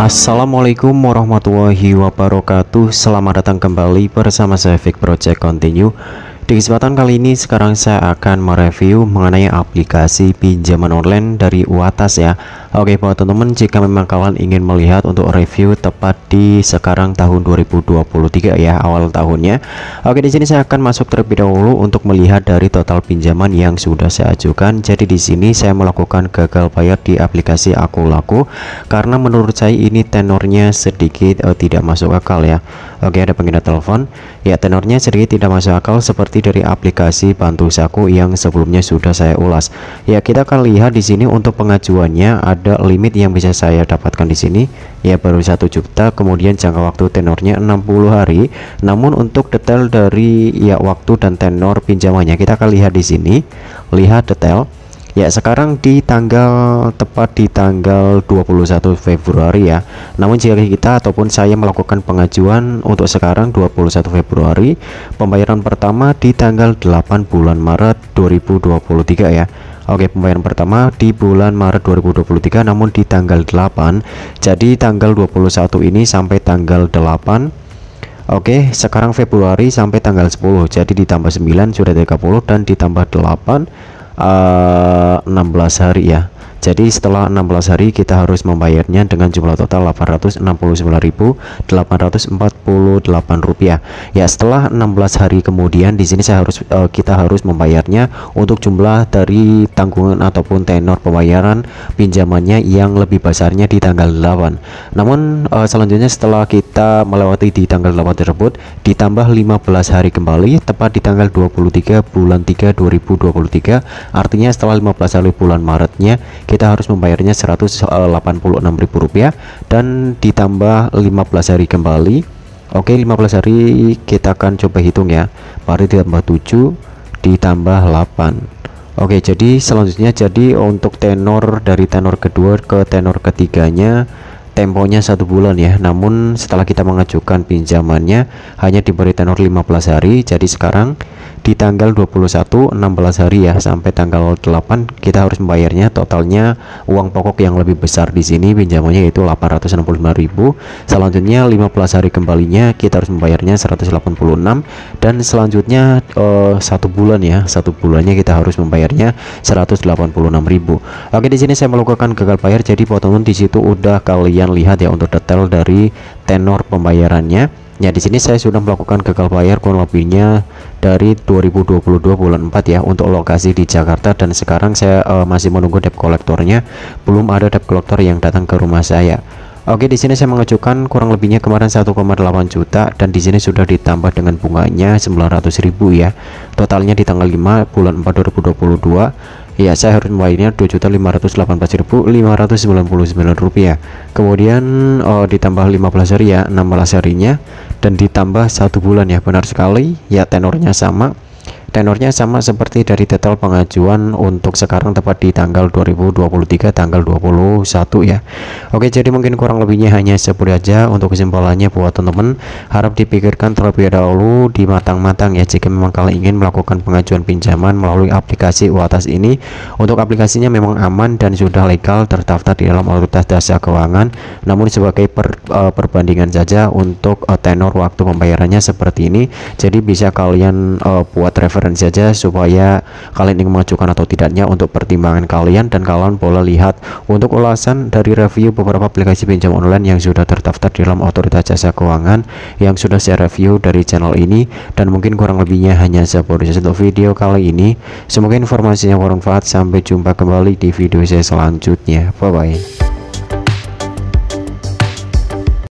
Assalamualaikum warahmatullahi wabarakatuh Selamat datang kembali bersama saya Fik Project Continue Di kesempatan kali ini sekarang saya akan mereview mengenai aplikasi pinjaman online dari UATAS ya Oke buat teman-teman jika memang kawan ingin melihat untuk review tepat di sekarang tahun 2023 ya awal tahunnya Oke di sini saya akan masuk terlebih dahulu untuk melihat dari total pinjaman yang sudah saya ajukan jadi di sini saya melakukan gagal bayar di aplikasi aku laku karena menurut saya ini tenornya sedikit eh, tidak masuk akal ya Oke ada pengguna telepon ya tenornya sedikit tidak masuk akal seperti dari aplikasi bantu saku yang sebelumnya sudah saya ulas ya kita akan lihat di sini untuk pengajuannya ada ada limit yang bisa saya dapatkan di sini ya baru satu juta kemudian jangka waktu tenornya 60 hari namun untuk detail dari ya waktu dan tenor pinjamannya kita akan lihat di sini lihat detail ya sekarang di tanggal tepat di tanggal 21 Februari ya namun jika kita ataupun saya melakukan pengajuan untuk sekarang 21 Februari pembayaran pertama di tanggal 8 bulan Maret 2023 ya Oke pembayaran pertama di bulan Maret 2023 namun di tanggal 8 jadi tanggal 21 ini sampai tanggal 8 Oke, sekarang Februari sampai tanggal 10. Jadi ditambah 9 sudah 30 dan ditambah 8 uh, 16 hari ya jadi setelah 16 hari kita harus membayarnya dengan jumlah total 869.848 rupiah ya setelah 16 hari kemudian di sini saya harus uh, kita harus membayarnya untuk jumlah dari tanggungan ataupun tenor pembayaran pinjamannya yang lebih besarnya di tanggal 8 namun uh, selanjutnya setelah kita melewati di tanggal 8 tersebut ditambah 15 hari kembali tepat di tanggal 23 bulan 3 2023 artinya setelah 15 hari bulan Maretnya kita harus membayarnya 186.000 rupiah dan ditambah 15 hari kembali Oke 15 hari kita akan coba hitung ya mari ditambah 7 ditambah 8 Oke jadi selanjutnya jadi untuk tenor dari tenor kedua ke tenor ketiganya temponya satu bulan ya namun setelah kita mengajukan pinjamannya hanya diberi tenor 15 hari jadi sekarang di tanggal 21 16 hari ya sampai tanggal 8 kita harus membayarnya totalnya uang pokok yang lebih besar di sini pinjamannya yaitu 865.000 selanjutnya 15 hari kembalinya kita harus membayarnya 186 dan selanjutnya satu eh, satu bulan ya satu bulannya kita harus membayarnya 186.000 Oke di sini saya melakukan gagal bayar jadi teman-teman di situ udah kalian lihat ya untuk detail dari tenor pembayarannya Ya, di sini saya sudah melakukan gagal bayar kurang lebihnya dari 2022 bulan 4 ya untuk lokasi di Jakarta dan sekarang saya uh, masih menunggu debt kolektornya. Belum ada debt kolektor yang datang ke rumah saya. Oke, di sini saya mengajukan kurang lebihnya kemarin 1,8 juta dan di sini sudah ditambah dengan bunganya 900.000 ya. Totalnya di tanggal 5 bulan 4 2022 ya saya harus membayarnya 2.518.599 rupiah. Kemudian oh, ditambah 15 hari ya, 16 harinya dan ditambah satu bulan ya benar sekali ya tenornya sama tenornya sama seperti dari detail pengajuan untuk sekarang tepat di tanggal 2023 tanggal 21 ya oke jadi mungkin kurang lebihnya hanya sepuluh aja untuk kesimpulannya buat teman-teman harap dipikirkan terlebih dahulu di matang-matang ya jika memang kalian ingin melakukan pengajuan pinjaman melalui aplikasi UATAS ini untuk aplikasinya memang aman dan sudah legal terdaftar di dalam otoritas dasar keuangan namun sebagai per, uh, perbandingan saja untuk uh, tenor waktu pembayarannya seperti ini jadi bisa kalian uh, buat referensi referensi saja supaya kalian ingin mengajukan atau tidaknya untuk pertimbangan kalian dan kalian boleh lihat untuk ulasan dari review beberapa aplikasi pinjam online yang sudah terdaftar di dalam otoritas jasa keuangan yang sudah saya review dari channel ini dan mungkin kurang lebihnya hanya saya untuk video kali ini semoga informasinya bermanfaat sampai jumpa kembali di video saya selanjutnya bye bye